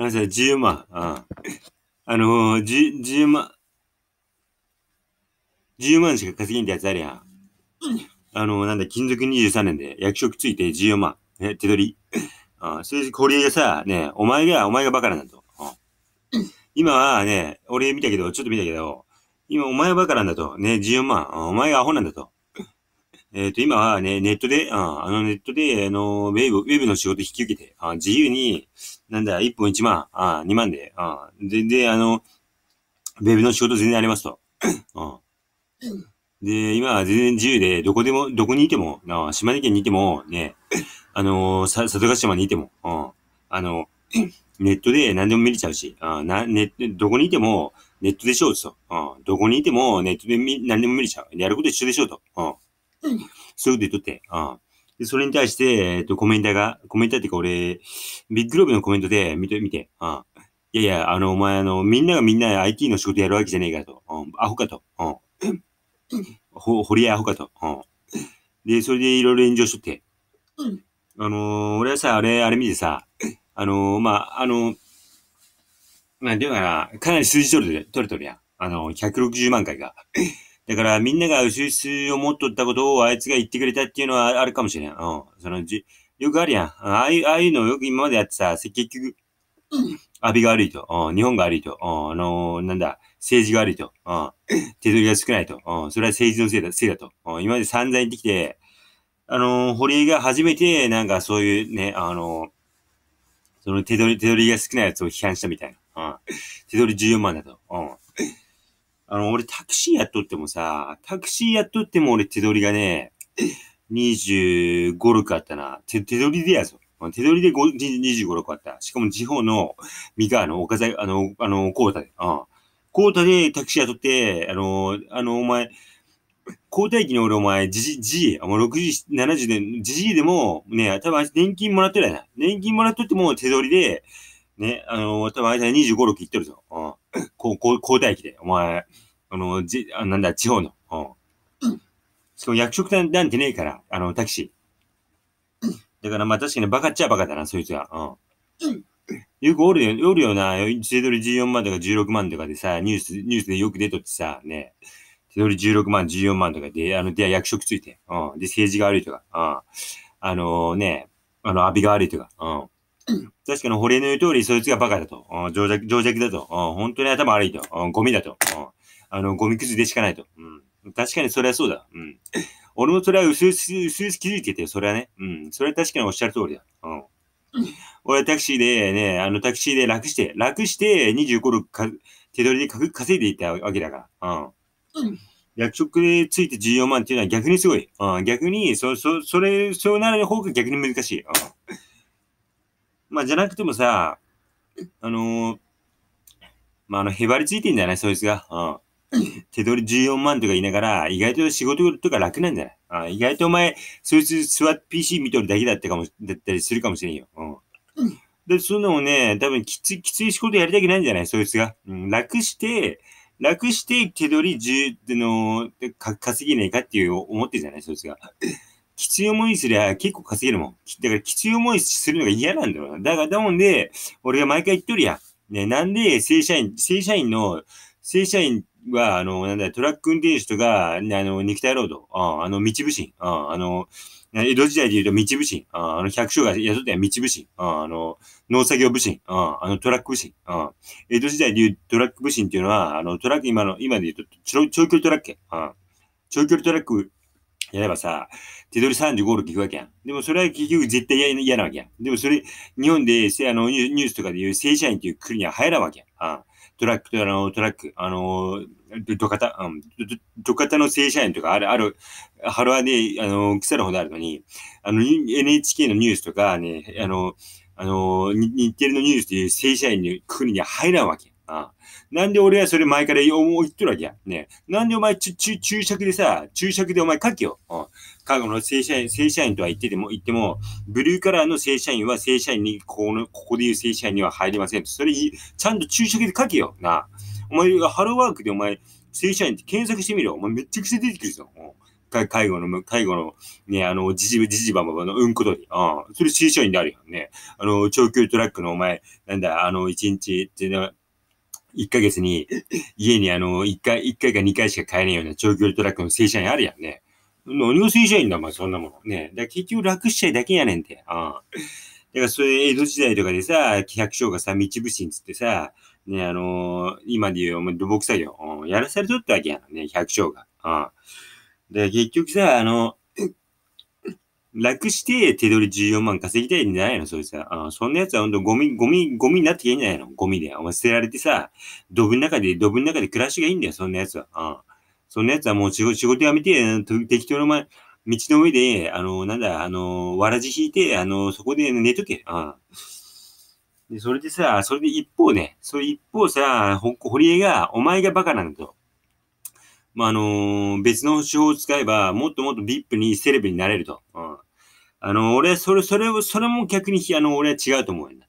あのさ、10万。ああのー、10, 10万。10万しか稼げんってやつあるやん。あのー、なんだ、勤続23年で役職ついて自由万。え、手取り。あそれで、これがさ、ね、お前が、お前がバカなんだと。今はね、俺見たけど、ちょっと見たけど、今お前はバカなんだと。ね、自由万。お前がアホなんだと。えっ、と、今はね、ネットで、ああのネットで、あのウェブ、ウェブの仕事引き受けて、あ自由に、なんだ、1本1万、あ2万で、あで、で、あの、ベビーの仕事全然ありますと。うん。で、今は全然自由で、どこでも、どこにいても、な島根県にいても、ね、あのー、さ、里ヶ島にいても、うん。あの、ネットで何でも見れちゃうし、あな、ネどこにいても、ネットでしょうと。うん。どこにいても、ネットでみ何でも見れちゃう。やること一緒でしょうと。うん。そういうこと言っとって、うん。で、それに対して、えっと、コメンターが、コメンターっていうか俺、ビッグローブのコメントで、見て、見て、うん。いやいや、あの、お前、あの、みんながみんな IT の仕事やるわけじゃねえかと。うん、アホかと。うん。ほ、堀江アホかと。うん。で、それでいろいろ炎上しとって。うん。あのー、俺はさ、あれ、あれ見てさ、あのー、まあ、あのー、なんていうかな、かなり数字取れてる、取れてるやん。あの、160万回が。だからみんながうすうすっとったことをあいつが言ってくれたっていうのはあるかもしれん。うん。そのじ、よくあるやん。ああいう、ああいうのよく今までやってさ、結局、アビが悪いと。うん。日本が悪いと。うん。あのー、なんだ、政治が悪いと。うん。手取りが少ないと。うん。それは政治のせいだ、せいだと。うん。今まで散々言ってきて、あのー、堀江が初めて、なんかそういうね、あのー、その手取り、手取りが少ないやつを批判したみたいな。うん。手取り14万だと。うん。あの、俺タクシーやっとってもさ、タクシーやっとっても俺手取りがね、25、6あったな。手、手取りでやぞ。手取りで25、6あった。しかも地方の三河の岡崎、あの、あの、コータで。うん。コータでタクシーやっとって、あの、あの、お前、交代期の俺お前、じじ、じじ、もう60、70で、じじいでも、ね、多分年金もらってるやな。年金もらっとっても手取りで、ね、あの、多分あいつは25、6いっとるぞ。こう、こう、交代機で、お前、あの、じ、あなんだ、地方の、うん。そう、役職なんてねえから、あの、タクシー。だからまあ確かにバカっちゃバカだな、そいつは。うん。よくおるよ、おるよな、手取り14万とか16万とかでさ、ニュース、ニュースでよく出とってさ、ね、手取り16万、14万とかで、あの、で、役職ついて、うん。で、政治が悪いとか、うん。あのー、ね、あの、アビが悪いとか、うん。確かに堀江の言う通り、そいつがバカだと。情弱情弱だと。本当に頭悪いと。ゴミだと。あの、ゴミくずでしかないと。うん、確かにそれはそうだ。うん、俺もそれは薄々、薄す気づいてて、それはね。うん、それは確かにおっしゃる通りだ。うん、俺はタクシーでね、あのタクシーで楽して、楽して25、ルか手取りで稼いでいったわけだから。うん、うん役職でついて14万っていうのは逆にすごい。うん、逆に、そ、そ、それ、そうなる方が逆に難しい。うんまあ、じゃなくてもさ、あのー、まあ、あの、へばりついてんじゃないそいつが。うん。手取り14万とか言いながら、意外と仕事とか楽なんじゃないあ意外とお前、そいつ座って PC 見とるだけだったかも、だったりするかもしれんよ。うん。で、そんなのね、多分きつきつい仕事やりたくないんじゃないそいつが。うん、楽して、楽して手取り10の、稼ぎねえかっていう思ってるじゃないそいつが。きつい思いすりゃ結構稼げるもん。だからきつい思いするのが嫌なんだろうな。だから、だもんで、俺が毎回言っとるやん。ね、なんで正社員、正社員の、正社員は、あの、なんだ、トラック運転手とか、あの、肉体労働、ああの、道部神、あの、江戸時代で言うと道部神、ああの、百姓が雇ったや道部神、あの、農作業部神、ああの、トラック部神、江戸時代で言うトラック部神っていうのは、あの、トラック、今の、今で言うと、長距離トラック、長距離トラックやればさ、手取り35ドル聞くわけやん。でもそれは結局絶対嫌なわけやん。でもそれ、日本であのニュースとかでいう正社員っていう国には入らんわけやん。あトラックとあの、トラック、あの、かた、うん、かたの正社員とかある、ある、ハロワで、あの、腐るほどあるのに、あの、NHK のニュースとかね、あの、あの、日テレのニュースという正社員の国には入らんわけ。なんで俺はそれ前から言っとるわけや。ねなんでお前、ち、ち、注釈でさ、注釈でお前書けよ。うん。過去の正社員、正社員とは言ってても、言っても、ブルーカラーの正社員は正社員に、この、ここで言う正社員には入れませんそれ、ちゃんと注釈で書けよ。なお前、ハローワークでお前、正社員って検索してみろ。お前めっちゃくちゃ出てくるぞ。介護の、介護の、ね、あの、じじば、じじばばばのうんことに。うん。それ正社員であるよね。あの、長距離トラックのお前、なんだ、あの、一日1ヶ月に、家にあの、1回、1回か2回しか買えないような長距離トラックの正社員あるやんね。何も正社員だ、お前、そんなもの。ね。だ結局楽しちゃいだけやねんて。うん。だから、それ、江戸時代とかでさ、気百姓がさ、道伏につってさ、ね、あのー、今で言う、お前、土木作業、うん、やらされとったわけやんね、百姓が。うん。で、結局さ、あの、楽して手取り14万稼ぎたいんじゃないのそいつは。そんな奴はほんとゴミ、ゴミ、ゴミになっていいんじゃないのゴミで。お前捨てられてさ、ドブの中で、ドブの中で暮らしがいいんだよ、そんな奴は。うん。そんな奴はもう仕事、仕事やめて、適当な前、道の上で、あの、なんだ、あの、わらじ引いて、あの、そこで寝とけ。うん。で、それでさ、それで一方ね、それ一方さ、ほ、堀江が、お前がバカなんだと。まあ、あの別の手法を使えば、もっともっと VIP にセレブになれると。うん。あの、俺、それ、それを、それも逆に、あの、俺は違うと思うよ、ね。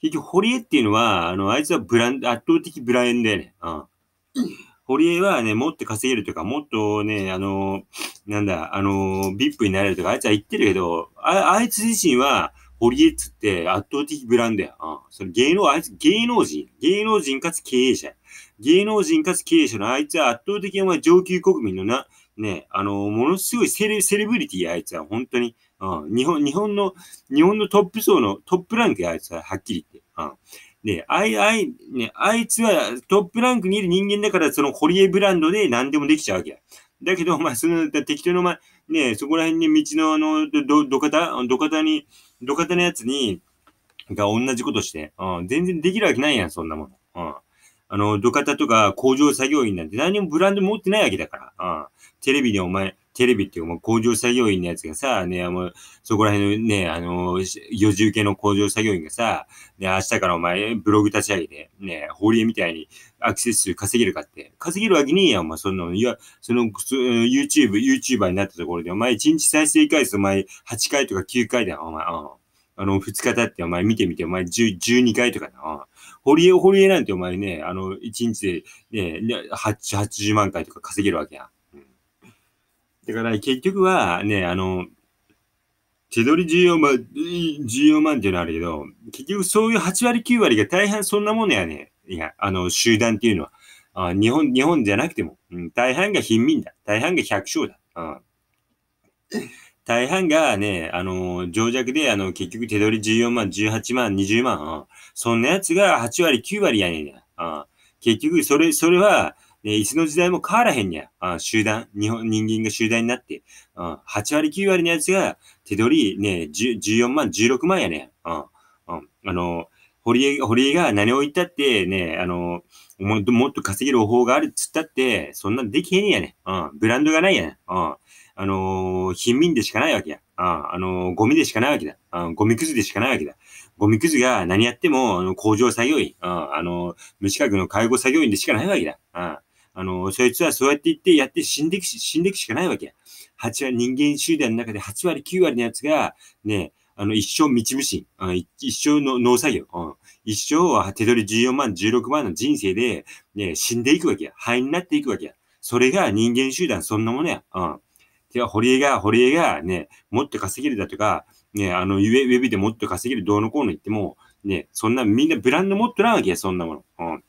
結局、堀江っていうのは、あの、あいつはブランド、圧倒的ブランドだよね。うん。堀江はね、もっと稼げるとか、もっとね、あの、なんだ、あの、VIP になれるとか、あいつは言ってるけど、ああいつ自身は、堀江っつって圧倒的ブランドや。うん。それ芸能、あいつ芸能人。芸能人かつ経営者。芸能人かつ経営者のあいつは圧倒的にお前上級国民のな、ね、あの、ものすごいセレセレブリティや、あいつは。本当に。うん。日本、日本の、日本のトップ層のトップランクや、あいつは。はっきり言って。うん。ね、あい、あい、ね、あいつはトップランクにいる人間だから、その堀江ブランドで何でもできちゃうわけや。だけど、お前、その、適当の、お前、ね、そこら辺に道の、あの、ど、ど、ど方、どかたに、路肩のやつに、が同じことして、うん、全然できるわけないやん、そんなもの。うん。あの、土方とか工場作業員なんて何もブランド持ってないわけだから。うん。テレビでお前、テレビっていうか、まあ、工場作業員のやつがさ、ね、もう、そこら辺のね、あの、四十系の工場作業員がさ、ね、明日からお前、ブログ立ち上げて、ね、リエみたいにアクセス数稼げるかって。稼げるわけねえやん、お前、そんなの。いや、その、YouTube、YouTuber になったところで、お前、1日再生回数、お前、8回とか9回だよ、お前、うん。あの、2日経ってお前見てみて、お前1十二2回とかな。堀江、堀江なんてお前ね、あの、1日でね、80万回とか稼げるわけやん。だから結局はね、あの、手取り14万、14万っていうのはあるけど、結局そういう8割9割が大半そんなものやね。いや、あの、集団っていうのは。あ日本、日本じゃなくても、うん、大半が貧民だ。大半が百姓だ。大半がね、あの、情弱で、あの、結局手取り14万、18万、20万、そんなやつが8割、9割やねんや。結局、それ、それは、ね、いつの時代も変わらへんにゃ。あ集団、日本、人間が集団になって、うん、8割9割のやつが手取りね、14万、16万やね。うん、うん、あの、堀江、堀江が何を言ったってね、あの、もっともっと稼げる方法があるっつったって、そんなできへんやね。うん、ブランドがないやね。うん、あの貧民でしかないわけや。あ、あのゴミでしかないわけだ。あゴミくずでしかないわけだ。ゴミくずが何やっても、あの工場作業員、あ、あの無資格の介護作業員でしかないわけだ。ああの、そいつはそうやって言ってやって死んでいくし、死んでいくしかないわけ。8割、人間集団の中で8割、9割のやつが、ね、あの、一生道無心。一生の農作業。うん、一生は手取り14万、16万の人生で、ね、死んでいくわけや。灰になっていくわけや。それが人間集団そんなものや。うん。では、堀江が、堀江がね、もっと稼げるだとか、ね、あの、ウェブでもっと稼げるどうのこうの言っても、ね、そんなみんなブランド持っとらんわけや、そんなもの。うん。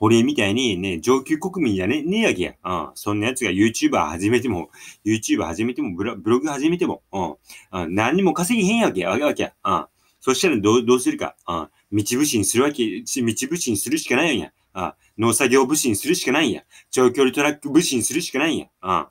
堀江みたいにね、上級国民じゃねねえやけや。うん。そんな奴が YouTuber 始めても、YouTuber 始めてもブ、ブログ始めても、うん。うん、何にも稼ぎへんやけや、わけや。うん。そしたらどう、どうするか。うん。道不信にするわけ、道不信にするしかないんや。うん。農作業武士にするしかないんや。長距離トラック武士にするしかないんや。うん。